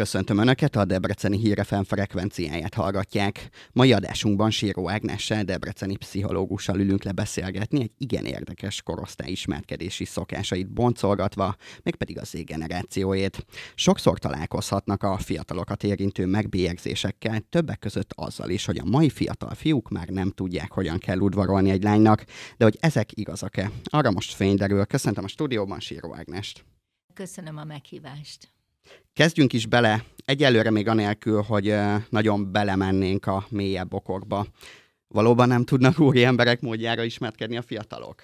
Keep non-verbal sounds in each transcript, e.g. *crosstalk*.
Köszöntöm Önöket, a Debreceni Hírefen frekvenciáját hallgatják. Mai adásunkban Síró Ágnessel, debreceni pszichológussal ülünk le beszélgetni egy igen érdekes korosztály ismerkedési szokásait boncolgatva, meg pedig az generációjét. Sokszor találkozhatnak a fiatalokat érintő megbélyegzésekkel, többek között azzal is, hogy a mai fiatal fiúk már nem tudják, hogyan kell udvarolni egy lánynak, de hogy ezek igazak-e? Arra most fény derül. Köszöntöm a stúdióban Síró Ágnest. Köszönöm a meghívást. Kezdjünk is bele, egyelőre még anélkül, hogy nagyon belemennénk a mélyebb okokba. Valóban nem tudnak úri emberek módjára ismerkedni a fiatalok?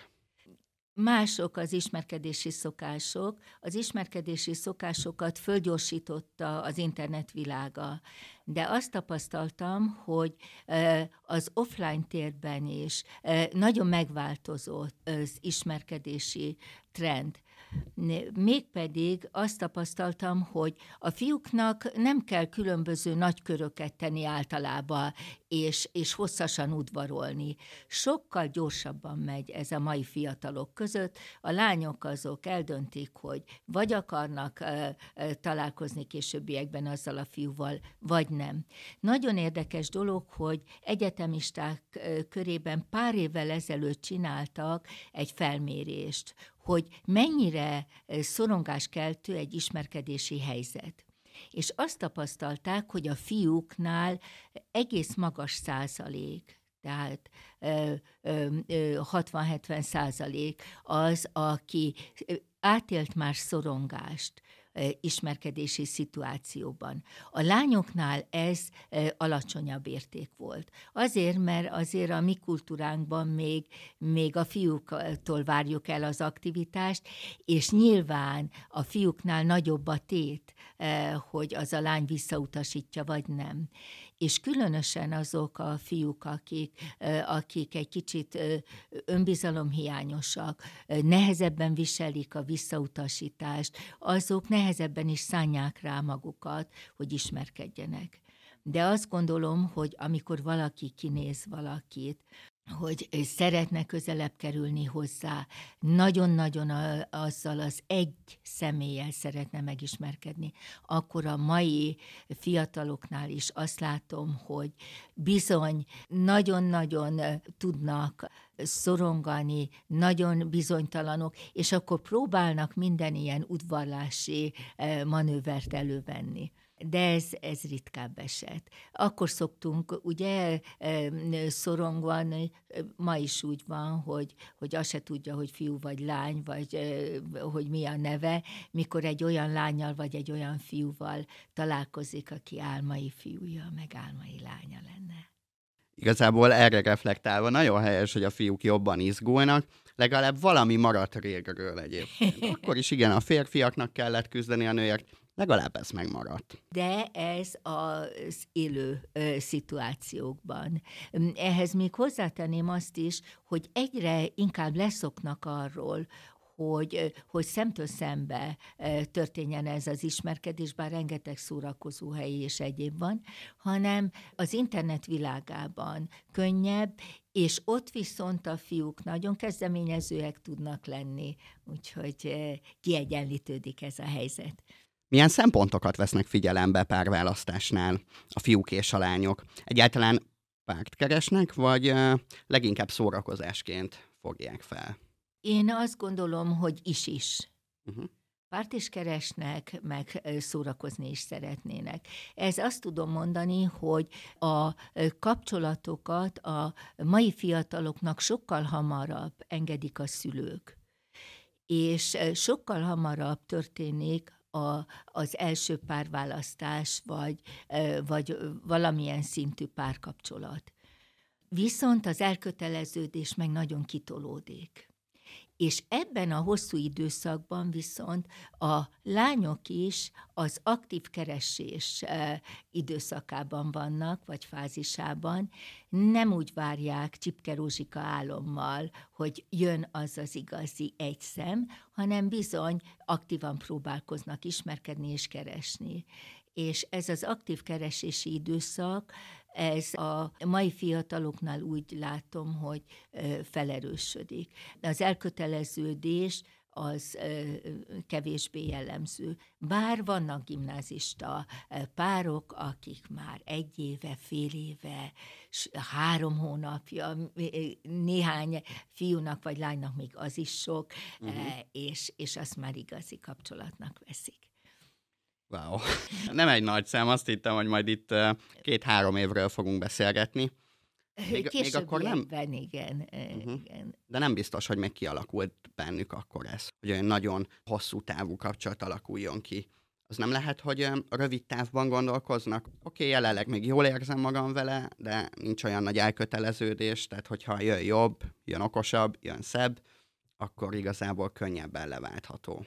Mások az ismerkedési szokások. Az ismerkedési szokásokat fölgyorsította az internet világa. De azt tapasztaltam, hogy az offline térben is nagyon megváltozott az ismerkedési trend. Mégpedig azt tapasztaltam, hogy a fiúknak nem kell különböző nagy köröket tenni általában, és, és hosszasan udvarolni. Sokkal gyorsabban megy ez a mai fiatalok között. A lányok azok eldöntik, hogy vagy akarnak ö, ö, találkozni későbbiekben azzal a fiúval, vagy nem. Nagyon érdekes dolog, hogy egyetemisták körében pár évvel ezelőtt csináltak egy felmérést, hogy mennyire szorongás keltő egy ismerkedési helyzet. És azt tapasztalták, hogy a fiúknál egész magas százalék tehát 60-70 százalék az, aki átélt már szorongást, ismerkedési szituációban. A lányoknál ez alacsonyabb érték volt. Azért, mert azért a mi kultúránkban még, még a fiúktól várjuk el az aktivitást, és nyilván a fiúknál nagyobb a tét, hogy az a lány visszautasítja, vagy nem és különösen azok a fiúk, akik, akik egy kicsit önbizalomhiányosak, nehezebben viselik a visszautasítást, azok nehezebben is szánják rá magukat, hogy ismerkedjenek. De azt gondolom, hogy amikor valaki kinéz valakit, hogy szeretne közelebb kerülni hozzá, nagyon-nagyon azzal az egy személlyel szeretne megismerkedni, akkor a mai fiataloknál is azt látom, hogy bizony nagyon-nagyon tudnak szorongani, nagyon bizonytalanok, és akkor próbálnak minden ilyen udvarlási manővert elővenni de ez, ez ritkább eset. Akkor szoktunk, ugye, szorongva, ma is úgy van, hogy, hogy azt se tudja, hogy fiú vagy lány, vagy hogy mi a neve, mikor egy olyan lányal vagy egy olyan fiúval találkozik, aki álmai fiúja, meg álmai lánya lenne. Igazából erre reflektálva nagyon helyes, hogy a fiúk jobban izgulnak, legalább valami maradt régről egyébként. *laughs* Akkor is igen, a férfiaknak kellett küzdeni a nőért, legalább ez megmaradt. De ez az élő ö, szituációkban. Ehhez még hozzátenném azt is, hogy egyre inkább leszoknak arról, hogy, hogy szemtől szembe történjen ez az ismerkedés, bár rengeteg szórakozó helyi és egyéb van, hanem az internet világában könnyebb, és ott viszont a fiúk nagyon kezdeményezőek tudnak lenni, úgyhogy kiegyenlítődik ez a helyzet. Milyen szempontokat vesznek figyelembe párválasztásnál a fiúk és a lányok? Egyáltalán párt keresnek, vagy leginkább szórakozásként fogják fel? Én azt gondolom, hogy is-is. Uh-huh. Mhm. Párt is keresnek, meg szórakozni is szeretnének. Ez azt tudom mondani, hogy a kapcsolatokat a mai fiataloknak sokkal hamarabb engedik a szülők és sokkal hamarabb történik a, az első párválasztás, vagy, vagy valamilyen szintű párkapcsolat. Viszont az elköteleződés meg nagyon kitolódik. És ebben a hosszú időszakban viszont a lányok is az aktív keresés időszakában vannak, vagy fázisában, nem úgy várják Csipke Rózsika álommal, hogy jön az az igazi egyszem, hanem bizony aktívan próbálkoznak ismerkedni és keresni és ez az aktív keresési időszak, ez a mai fiataloknál úgy látom, hogy felerősödik. De az elköteleződés az kevésbé jellemző. Bár vannak gimnázista párok, akik már egy éve, fél éve, három hónapja, néhány fiúnak vagy lánynak még az is sok, uh-huh. és, és azt már igazi kapcsolatnak veszik. Wow. *laughs* Nem egy nagy szám, azt hittem, hogy majd itt két-három évről fogunk beszélgetni. Még, még akkor nem... Évben, igen, uh-huh. igen. De nem biztos, hogy meg kialakult bennük akkor ez, hogy olyan nagyon hosszú távú kapcsolat alakuljon ki. Az nem lehet, hogy rövid távban gondolkoznak. Oké, okay, jelenleg még jól érzem magam vele, de nincs olyan nagy elköteleződés, tehát hogyha jön jobb, jön okosabb, jön szebb, akkor igazából könnyebben leváltható.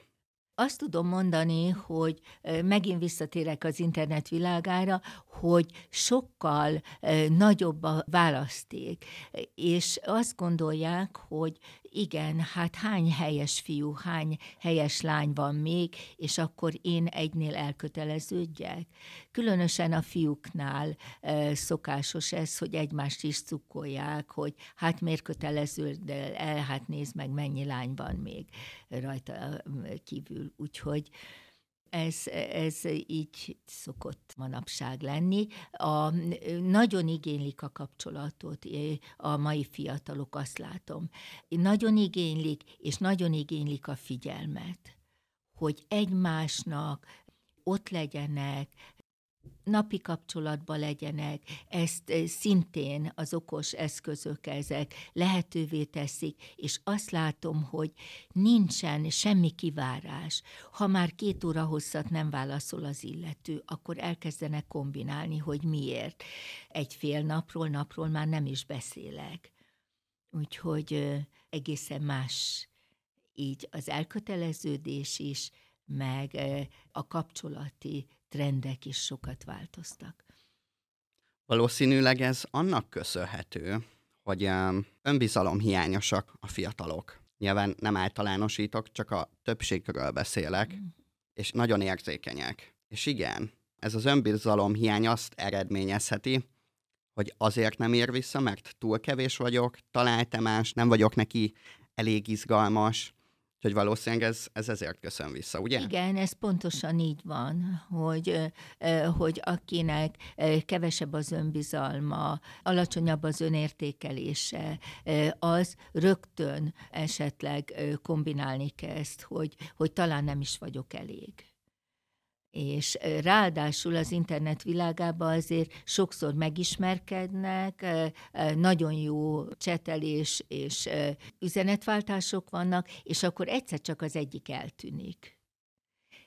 Azt tudom mondani, hogy megint visszatérek az internet világára, hogy sokkal nagyobb a választék, és azt gondolják, hogy igen, hát hány helyes fiú, hány helyes lány van még, és akkor én egynél elköteleződjek. Különösen a fiúknál e, szokásos ez, hogy egymást is cukkolják, hogy hát miért köteleződél el, hát nézd meg, mennyi lány van még rajta kívül. Úgyhogy ez, ez így szokott manapság lenni. A, nagyon igénylik a kapcsolatot a mai fiatalok, azt látom. Nagyon igénylik, és nagyon igénylik a figyelmet, hogy egymásnak ott legyenek, napi kapcsolatban legyenek, ezt eh, szintén az okos eszközök ezek lehetővé teszik, és azt látom, hogy nincsen semmi kivárás. Ha már két óra hosszat nem válaszol az illető, akkor elkezdenek kombinálni, hogy miért. Egy fél napról, napról már nem is beszélek. Úgyhogy eh, egészen más így az elköteleződés is, meg eh, a kapcsolati trendek is sokat változtak. Valószínűleg ez annak köszönhető, hogy önbizalom hiányosak a fiatalok. Nyilván nem általánosítok, csak a többségről beszélek, hmm. és nagyon érzékenyek. És igen, ez az önbizalom hiány azt eredményezheti, hogy azért nem ér vissza, mert túl kevés vagyok, találtam más, nem vagyok neki elég izgalmas, Úgyhogy valószínűleg ez, ez ezért köszön vissza, ugye? Igen, ez pontosan így van, hogy, hogy akinek kevesebb az önbizalma, alacsonyabb az önértékelése, az rögtön esetleg kombinálni kezd, hogy, hogy talán nem is vagyok elég és ráadásul az internet világában azért sokszor megismerkednek, nagyon jó csetelés és üzenetváltások vannak, és akkor egyszer csak az egyik eltűnik.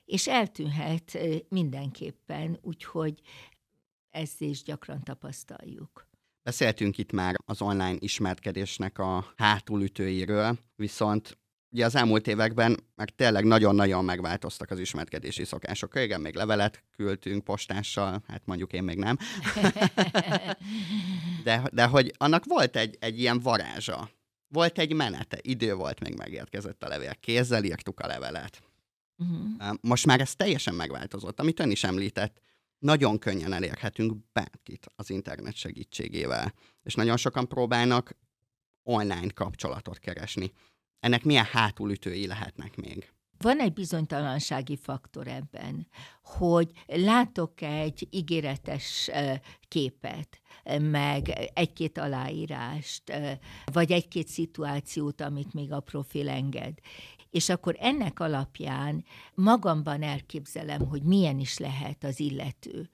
És eltűnhet mindenképpen, úgyhogy ezt is gyakran tapasztaljuk. Beszéltünk itt már az online ismerkedésnek a hátulütőiről, viszont ugye az elmúlt években meg tényleg nagyon-nagyon megváltoztak az ismerkedési szokások. Igen, még levelet küldtünk postással, hát mondjuk én még nem. *laughs* de, de hogy annak volt egy, egy ilyen varázsa, volt egy menete, idő volt, még megérkezett a levél, kézzel írtuk a levelet. Uh-huh. Most már ez teljesen megváltozott, amit ön is említett. Nagyon könnyen elérhetünk bárkit az internet segítségével, és nagyon sokan próbálnak online kapcsolatot keresni ennek milyen hátulütői lehetnek még? Van egy bizonytalansági faktor ebben, hogy látok egy ígéretes képet, meg egy-két aláírást, vagy egy-két szituációt, amit még a profil enged és akkor ennek alapján magamban elképzelem, hogy milyen is lehet az illető.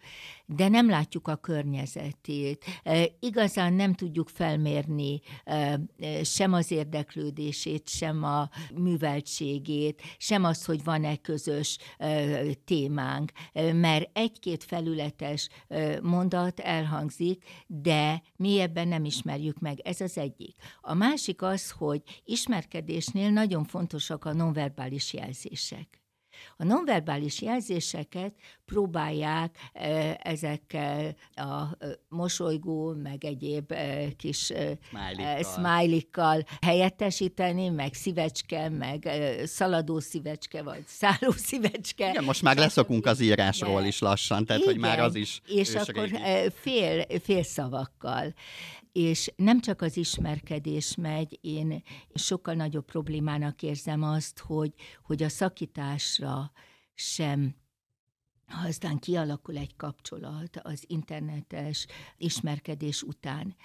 De nem látjuk a környezetét, e, igazán nem tudjuk felmérni e, e, sem az érdeklődését, sem a műveltségét, sem az, hogy van-e közös témánk, mert egy-két felületes mondat elhangzik, de mi ebben nem ismerjük meg. Ez az egyik. A másik az, hogy ismerkedésnél nagyon fontosak a nonverbális jelzések. A nonverbális jelzéseket próbálják e, ezekkel a e, mosolygó, meg egyéb e, kis smiley helyettesíteni, meg szívecske, meg szaladó szívecske, vagy szálló szívecske. Igen, most már leszokunk az írásról is lassan, tehát Igen, hogy már az is És akkor fél, fél szavakkal és nem csak az ismerkedés megy, én sokkal nagyobb problémának érzem azt, hogy, hogy a szakításra sem ha aztán kialakul egy kapcsolat az internetes ismerkedés után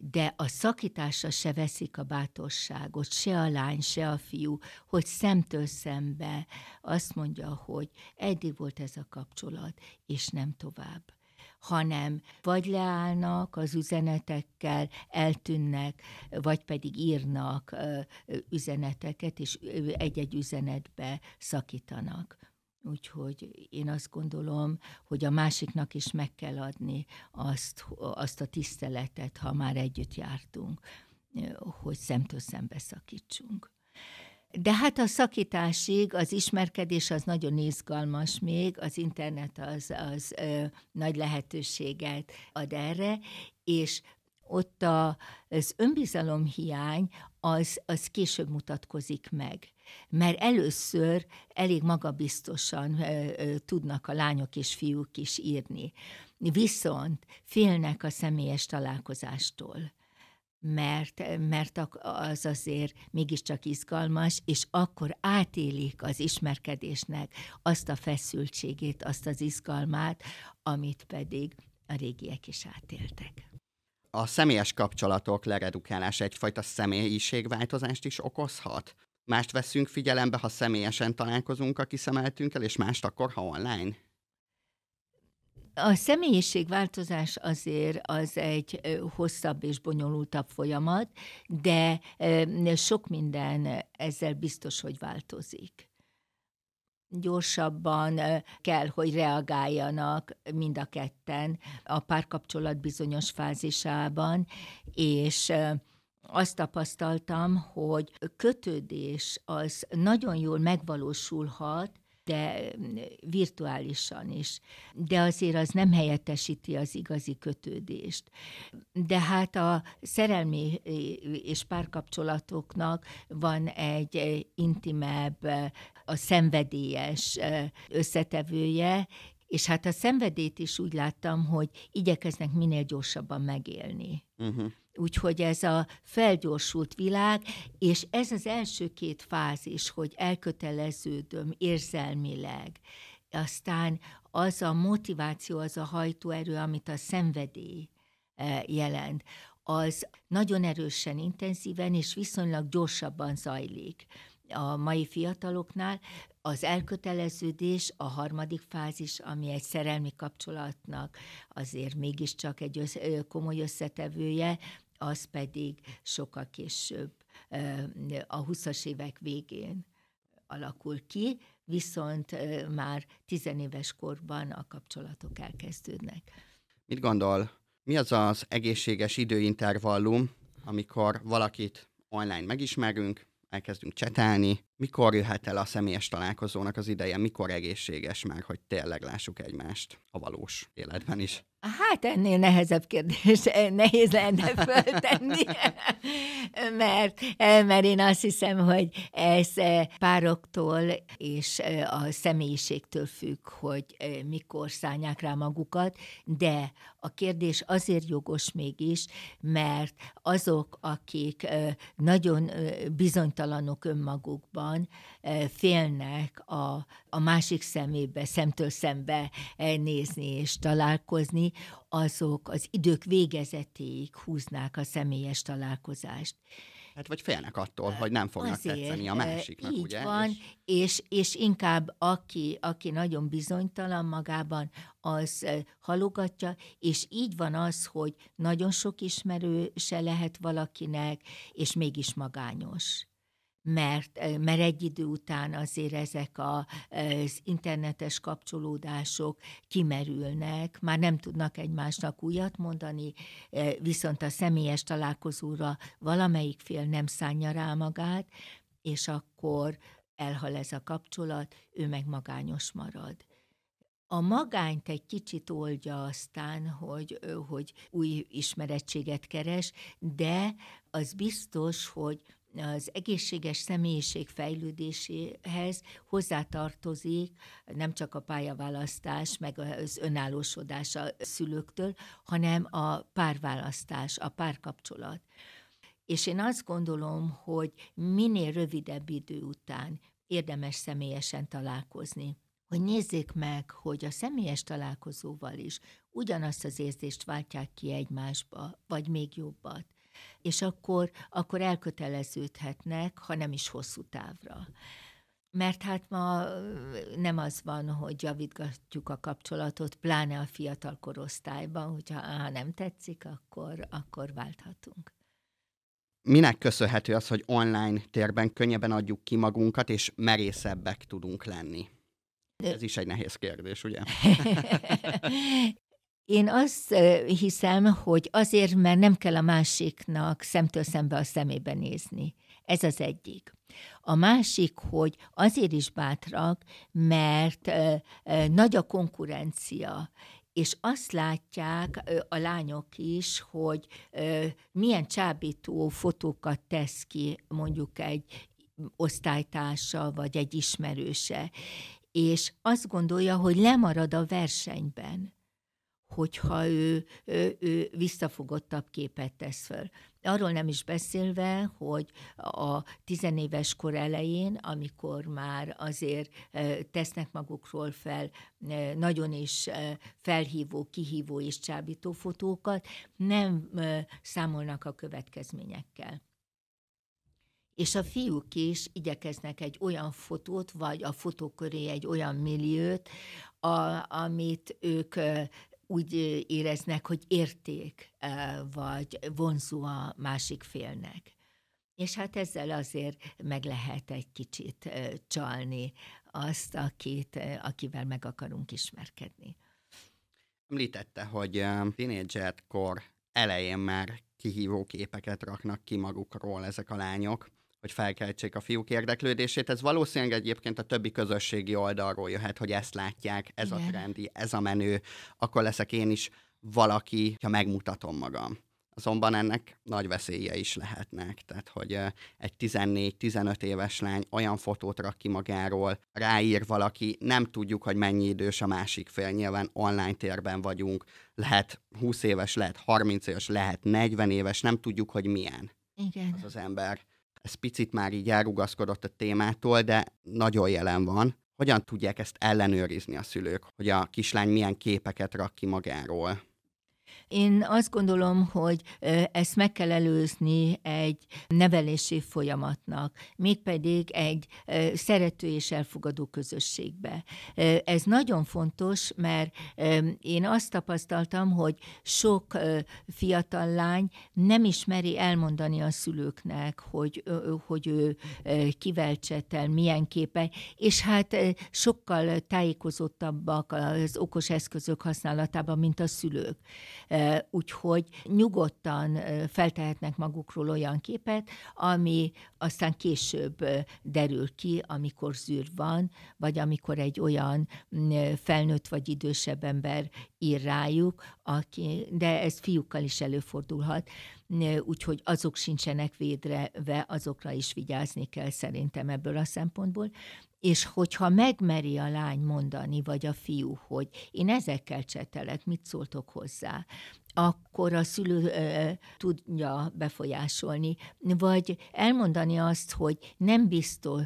de a szakításra se veszik a bátorságot, se a lány, se a fiú, hogy szemtől szembe azt mondja, hogy eddig volt ez a kapcsolat, és nem tovább hanem vagy leállnak az üzenetekkel, eltűnnek, vagy pedig írnak üzeneteket, és egy-egy üzenetbe szakítanak. Úgyhogy én azt gondolom, hogy a másiknak is meg kell adni azt, azt a tiszteletet, ha már együtt jártunk, hogy szemtől szembe szakítsunk. De hát a szakításig az ismerkedés az nagyon izgalmas még, az internet az, az ö, nagy lehetőséget ad erre, és ott a, az önbizalom hiány az, az később mutatkozik meg. Mert először elég magabiztosan ö, ö, tudnak a lányok és fiúk is írni. Viszont félnek a személyes találkozástól mert, mert az azért mégiscsak izgalmas, és akkor átélik az ismerkedésnek azt a feszültségét, azt az izgalmát, amit pedig a régiek is átéltek. A személyes kapcsolatok leredukálása egyfajta személyiségváltozást is okozhat? Mást veszünk figyelembe, ha személyesen találkozunk a kiszemeltünkkel, és mást akkor, ha online? A személyiségváltozás azért az egy hosszabb és bonyolultabb folyamat, de sok minden ezzel biztos, hogy változik. Gyorsabban kell, hogy reagáljanak mind a ketten a párkapcsolat bizonyos fázisában, és azt tapasztaltam, hogy kötődés az nagyon jól megvalósulhat, de mm, virtuálisan is. De azért az nem helyettesíti az igazi kötődést. De hát a szerelmi és párkapcsolatoknak van egy intimebb, a szenvedélyes összetevője, és hát a szenvedét is úgy láttam, hogy igyekeznek minél gyorsabban megélni. Uh-huh. Úgyhogy ez a felgyorsult világ, és ez az első két fázis, hogy elköteleződöm érzelmileg, aztán az a motiváció, az a hajtóerő, amit a szenvedély e, jelent, az nagyon erősen, intenzíven és viszonylag gyorsabban zajlik a mai fiataloknál, az elköteleződés a harmadik fázis, ami egy szerelmi kapcsolatnak azért mégiscsak egy össze, komoly összetevője, az pedig sokkal később, a 20-as évek végén alakul ki, viszont már tizenéves korban a kapcsolatok elkezdődnek. Mit gondol, mi az az egészséges időintervallum, amikor valakit online megismerünk, elkezdünk csetelni, mikor jöhet el a személyes találkozónak az ideje, mikor egészséges már, hogy tényleg lássuk egymást a valós életben is. Hát ennél nehezebb kérdés, eh, nehéz lenne föltenni, *laughs* mert, eh, mert én azt hiszem, hogy ez eh, pároktól és a személyiségtől függ, hogy mikor szállják rá magukat, de a kérdés azért jogos mégis, mert azok, akik nagyon bizonytalanok önmagukban, félnek a a másik szemébe, szemtől szembe nézni és találkozni, azok az idők végezetéig húznák a személyes találkozást. Hát vagy félnek attól, hogy nem fognak Azért, tetszeni a másiknak, így ugye? van, és, és inkább aki, aki nagyon bizonytalan magában, az halogatja, és így van az, hogy nagyon sok ismerő se lehet valakinek, és mégis magányos mert, mert egy idő után azért ezek a, az internetes kapcsolódások kimerülnek, már nem tudnak egymásnak újat mondani, viszont a személyes találkozóra valamelyik fél nem szánja rá magát, és akkor elhal ez a kapcsolat, ő meg magányos marad. A magányt egy kicsit oldja aztán, hogy, hogy új ismerettséget keres, de az biztos, hogy az egészséges személyiség fejlődéséhez hozzátartozik nem csak a pályaválasztás, meg az önállósodás a szülőktől, hanem a párválasztás, a párkapcsolat. És én azt gondolom, hogy minél rövidebb idő után érdemes személyesen találkozni. Hogy nézzék meg, hogy a személyes találkozóval is ugyanazt az érzést váltják ki egymásba, vagy még jobbat és akkor, akkor elköteleződhetnek, ha nem is hosszú távra. Mert hát ma nem az van, hogy javítgatjuk a kapcsolatot, pláne a fiatal korosztályban, hogyha ha nem tetszik, akkor, akkor válthatunk. Minek köszönhető az, hogy online térben könnyebben adjuk ki magunkat, és merészebbek tudunk lenni? Ez is egy nehéz kérdés, ugye? *laughs* Én azt hiszem, hogy azért, mert nem kell a másiknak szemtől szembe a szemébe nézni. Ez az egyik. A másik, hogy azért is bátrak, mert nagy a konkurencia, és azt látják a lányok is, hogy milyen csábító fotókat tesz ki mondjuk egy osztálytársa vagy egy ismerőse, és azt gondolja, hogy lemarad a versenyben hogyha ő, ő, ő visszafogottabb képet tesz föl. Arról nem is beszélve, hogy a tizenéves kor elején, amikor már azért tesznek magukról fel nagyon is felhívó, kihívó és csábító fotókat, nem számolnak a következményekkel és a fiúk is igyekeznek egy olyan fotót, vagy a fotóköré egy olyan milliót, a, amit ők úgy éreznek, hogy érték, vagy vonzó a másik félnek. És hát ezzel azért meg lehet egy kicsit csalni azt, akit, akivel meg akarunk ismerkedni. Említette, hogy tínédzserkor elején már kihívó képeket raknak ki magukról ezek a lányok hogy felkeltsék a fiúk érdeklődését. Ez valószínűleg egyébként a többi közösségi oldalról jöhet, hogy ezt látják, ez Igen. a trendi, ez a menő, akkor leszek én is valaki, ha megmutatom magam. Azonban ennek nagy veszélye is lehetnek. Tehát, hogy egy 14-15 éves lány olyan fotót rak ki magáról, ráír valaki, nem tudjuk, hogy mennyi idős a másik fél. Nyilván online térben vagyunk, lehet 20 éves, lehet 30 éves, lehet 40 éves, nem tudjuk, hogy milyen Igen. az az ember ez picit már így elrugaszkodott a témától, de nagyon jelen van. Hogyan tudják ezt ellenőrizni a szülők, hogy a kislány milyen képeket rak ki magáról? Én azt gondolom, hogy ezt meg kell előzni egy nevelési folyamatnak, mégpedig egy szerető és elfogadó közösségbe. Ez nagyon fontos, mert én azt tapasztaltam, hogy sok fiatal lány nem ismeri elmondani a szülőknek, hogy, hogy ő kivel csetel, milyen képe, és hát sokkal tájékozottabbak az okos eszközök használatában, mint a szülők úgyhogy nyugodtan feltehetnek magukról olyan képet, ami aztán később derül ki, amikor zűr van, vagy amikor egy olyan felnőtt vagy idősebb ember ír rájuk, aki, de ez fiúkkal is előfordulhat, úgyhogy azok sincsenek védreve, azokra is vigyázni kell szerintem ebből a szempontból és hogyha megmeri a lány mondani, vagy a fiú, hogy én ezekkel csetelek, mit szóltok hozzá, akkor a szülő e, tudja befolyásolni. Vagy elmondani azt, hogy nem biztos,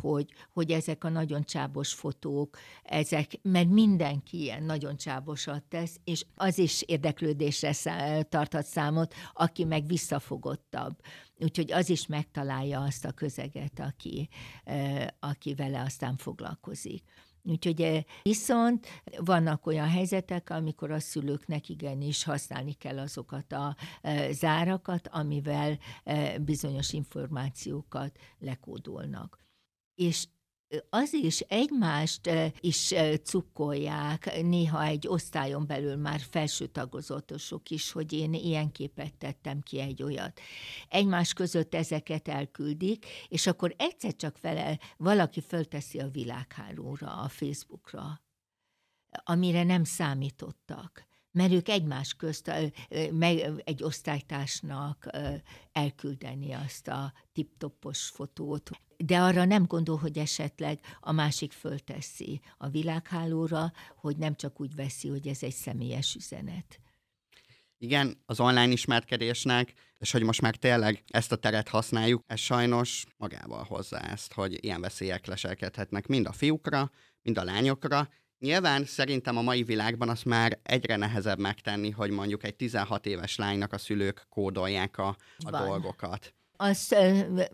hogy, hogy ezek a nagyon csábos fotók, ezek, mert mindenki ilyen nagyon csábosat tesz, és az is érdeklődésre szá, tarthat számot, aki meg visszafogottabb. Úgyhogy az is megtalálja azt a közeget, aki, e, aki vele aztán foglalkozik. Úgyhogy eh, viszont vannak olyan helyzetek, amikor a szülőknek igenis használni kell azokat a eh, zárakat, amivel eh, bizonyos információkat lekódolnak. És az is egymást is cukkolják, néha egy osztályon belül már felső tagozatosok is, hogy én ilyen képet tettem ki egy olyat. Egymás között ezeket elküldik, és akkor egyszer csak vele valaki fölteszi a világhálóra, a Facebookra, amire nem számítottak mert ők egymás közt egy osztálytársnak elküldeni azt a tiptopos fotót de arra nem gondol, hogy esetleg a másik fölteszi a világhálóra, hogy nem csak úgy veszi, hogy ez egy személyes üzenet. Igen, az online ismerkedésnek, és hogy most már tényleg ezt a teret használjuk, ez sajnos magával hozza ezt, hogy ilyen veszélyek leselkedhetnek mind a fiúkra, mind a lányokra, Nyilván szerintem a mai világban azt már egyre nehezebb megtenni, hogy mondjuk egy 16 éves lánynak a szülők kódolják a, a dolgokat. Azt,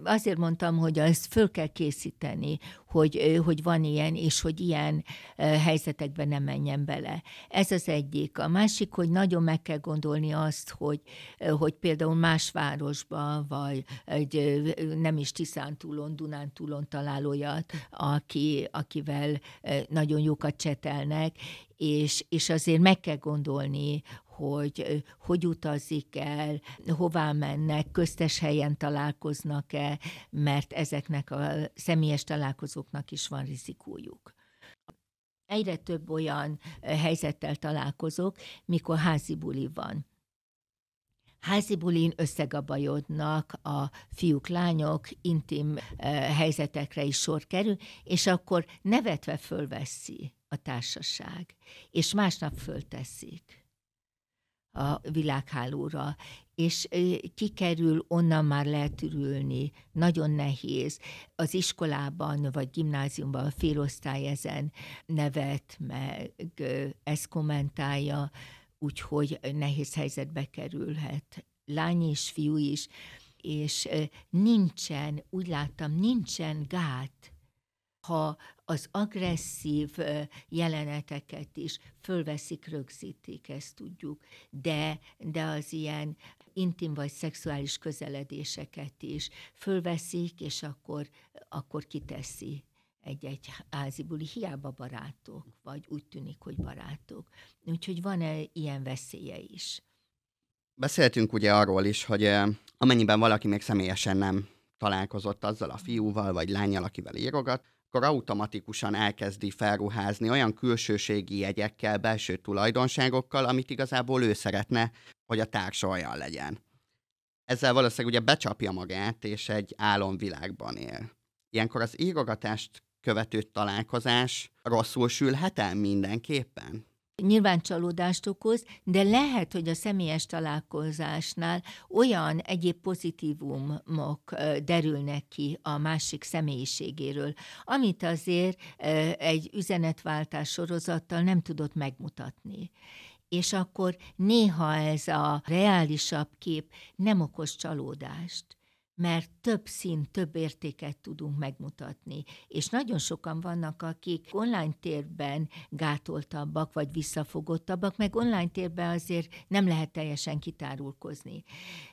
azért mondtam, hogy ezt föl kell készíteni, hogy, hogy van ilyen, és hogy ilyen helyzetekben nem menjen bele. Ez az egyik. A másik, hogy nagyon meg kell gondolni azt, hogy, hogy például más városban, vagy egy, nem is Tiszántúlon, Dunántúlon talál olyat, aki, akivel nagyon jókat csetelnek, és, és azért meg kell gondolni, hogy hogy utazik el, hová mennek, köztes helyen találkoznak-e, mert ezeknek a személyes találkozóknak is van rizikójuk. Egyre több olyan helyzettel találkozok, mikor házi buli van. Házi bulin összegabajodnak a fiúk, lányok, intim helyzetekre is sor kerül, és akkor nevetve fölveszi a társaság, és másnap fölteszik a világhálóra, és kikerül, onnan már lehet ürülni, nagyon nehéz. Az iskolában vagy gimnáziumban a félosztály ezen nevet, meg ezt kommentálja, úgyhogy nehéz helyzetbe kerülhet. Lány és fiú is, és nincsen, úgy láttam, nincsen gát ha az agresszív jeleneteket is fölveszik, rögzítik, ezt tudjuk, de, de az ilyen intim vagy szexuális közeledéseket is fölveszik, és akkor, akkor kiteszi egy-egy házibuli, hiába barátok, vagy úgy tűnik, hogy barátok. Úgyhogy van-e ilyen veszélye is? Beszéltünk ugye arról is, hogy amennyiben valaki még személyesen nem találkozott azzal a fiúval vagy lányjal, akivel írogat, akkor automatikusan elkezdi felruházni olyan külsőségi jegyekkel, belső tulajdonságokkal, amit igazából ő szeretne, hogy a társa olyan legyen. Ezzel valószínűleg ugye becsapja magát, és egy álomvilágban él. Ilyenkor az írogatást követő találkozás rosszul sülhet el mindenképpen? nyilván csalódást okoz, de lehet, hogy a személyes találkozásnál olyan egyéb pozitívumok derülnek ki a másik személyiségéről, amit azért egy üzenetváltás sorozattal nem tudott megmutatni és akkor néha ez a reálisabb kép nem okoz csalódást mert több szín, több értéket tudunk megmutatni. És nagyon sokan vannak, akik online térben gátoltabbak, vagy visszafogottabbak, meg online térben azért nem lehet teljesen kitárulkozni.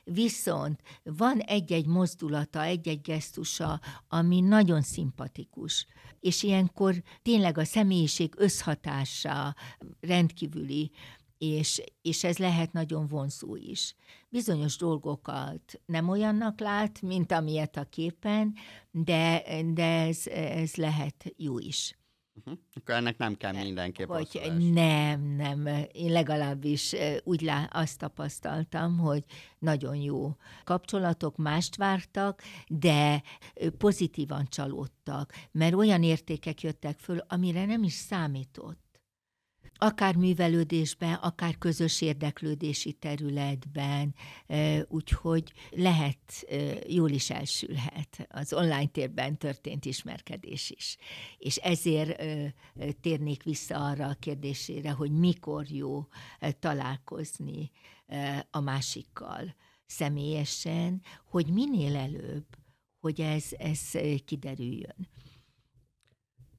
Viszont van egy-egy mozdulata, egy-egy gesztusa, ami nagyon szimpatikus. És ilyenkor tényleg a személyiség összhatása rendkívüli és, és ez lehet nagyon vonzó is. Bizonyos dolgokat nem olyannak lát, mint amilyet a képen, de, de ez, ez lehet jó is. Uh-huh. Akkor ennek nem kell mindenképp Vagy Nem, nem. Én legalábbis úgy lá, azt tapasztaltam, hogy nagyon jó kapcsolatok, mást vártak, de pozitívan csalódtak, mert olyan értékek jöttek föl, amire nem is számított akár művelődésben, akár közös érdeklődési területben, úgyhogy lehet, jól is elsülhet az online térben történt ismerkedés is. És ezért térnék vissza arra a kérdésére, hogy mikor jó találkozni a másikkal személyesen, hogy minél előbb, hogy ez, ez kiderüljön.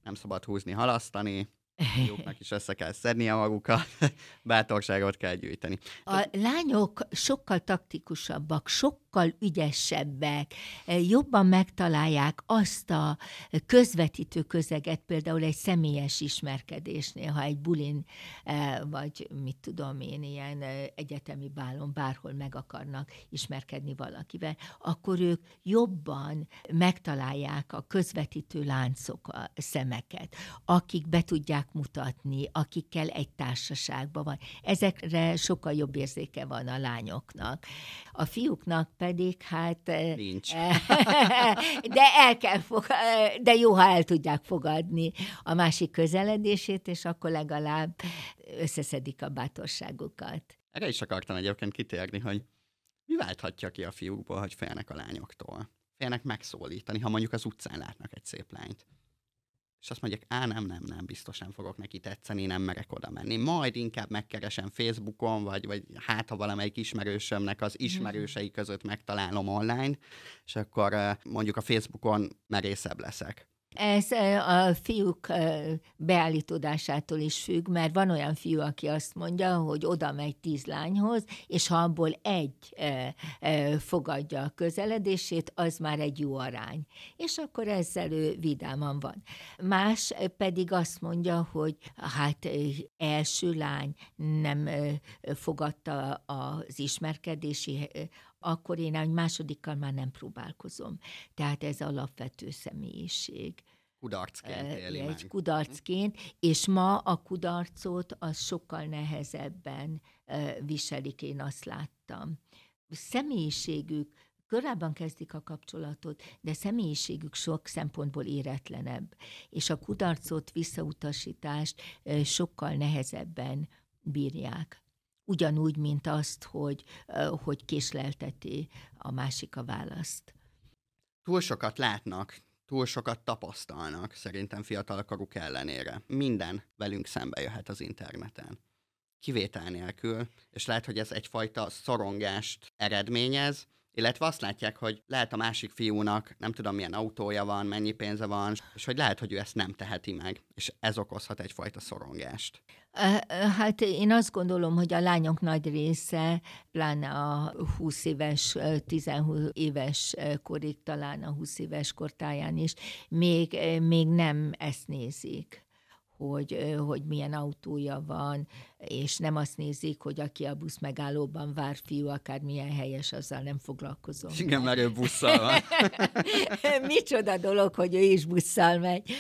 Nem szabad húzni, halasztani, fiúknak is össze kell a magukat, *laughs* bátorságot kell gyűjteni. A lányok sokkal taktikusabbak, sok sokkal ügyesebbek, eh, jobban megtalálják azt a közvetítő közeget, például egy személyes ismerkedésnél, ha egy bulin, eh, vagy mit tudom én, ilyen eh, egyetemi bálon bárhol meg akarnak ismerkedni valakivel, akkor ők jobban megtalálják a közvetítő láncok a szemeket, akik be tudják mutatni, akikkel egy társaságban van. Ezekre sokkal jobb érzéke van a lányoknak. A fiúknak pedig hát... Nincs. *laughs* de el kell fog, de jó, ha el tudják fogadni a másik közeledését, és akkor legalább összeszedik a bátorságukat. Erre is akartam egyébként kitérni, hogy mi válthatja ki a fiúkból, hogy félnek a lányoktól? Félnek megszólítani, ha mondjuk az utcán látnak egy szép lányt és azt mondják, á, nem, nem, nem, biztos nem fogok neki tetszeni, nem merek oda menni. Majd inkább megkeresem Facebookon, vagy, vagy hát, ha valamelyik ismerősömnek az mhm. ismerősei között megtalálom online, és akkor eh, mondjuk a Facebookon merészebb leszek. Ez a fiúk beállítódásától is függ, mert van olyan fiú, aki azt mondja, hogy oda megy tíz lányhoz, és ha abból egy fogadja a közeledését, az már egy jó arány. És akkor ezzel ő vidáman van. Más pedig azt mondja, hogy hát első lány nem fogadta az ismerkedési akkor én egy másodikkal már nem próbálkozom. Tehát ez alapvető személyiség kudarcként éli Egy kudarcként, és ma a kudarcot az sokkal nehezebben viselik, én azt láttam. A személyiségük korábban kezdik a kapcsolatot, de személyiségük sok szempontból éretlenebb, és a kudarcot, visszautasítást sokkal nehezebben bírják ugyanúgy, mint azt, hogy, hogy késlelteti a másik a választ. Túl sokat látnak, túl sokat tapasztalnak, szerintem karuk ellenére. Minden velünk szembe jöhet az interneten. Kivétel nélkül, és lehet, hogy ez egyfajta szorongást eredményez, illetve azt látják, hogy lehet a másik fiúnak, nem tudom milyen autója van, mennyi pénze van, és hogy lehet, hogy ő ezt nem teheti meg, és ez okozhat egyfajta szorongást. Hát én azt gondolom, hogy a lányok nagy része, pláne a 20 éves, 10 éves korig, talán a 20 éves kortáján is, még, még nem ezt nézik hogy, hogy milyen autója van, és nem azt nézik, hogy aki a busz megállóban vár fiú, akár milyen helyes, azzal nem foglalkozom. Igen, mert ő busszal van. *laughs* Micsoda dolog, hogy ő is busszal megy.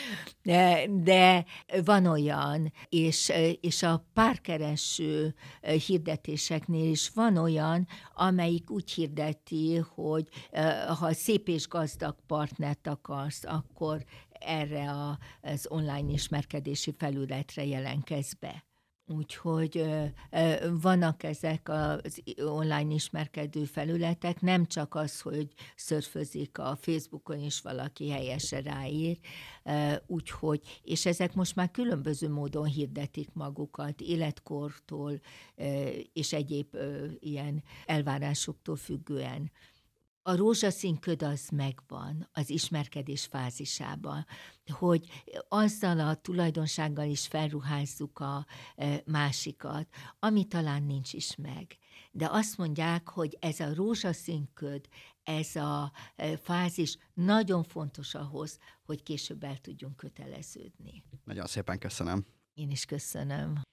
De, de van olyan, és, és a párkereső hirdetéseknél is van olyan, amelyik úgy hirdeti, hogy ha szép és gazdag partnert akarsz, akkor erre az online ismerkedési felületre jelenkezz be Úgyhogy vannak ezek az online ismerkedő felületek, nem csak az, hogy szörfözik a Facebookon is valaki helyesen ráír, úgyhogy, és ezek most már különböző módon hirdetik magukat, életkortól és egyéb ilyen elvárásoktól függően a rózsaszín köd az megvan az ismerkedés fázisában, hogy azzal a tulajdonsággal is felruházzuk a e, másikat, ami talán nincs is meg. De azt mondják, hogy ez a rózsaszín köd, ez a e, fázis nagyon fontos ahhoz, hogy később el tudjunk köteleződni. Nagyon szépen köszönöm. Én is köszönöm.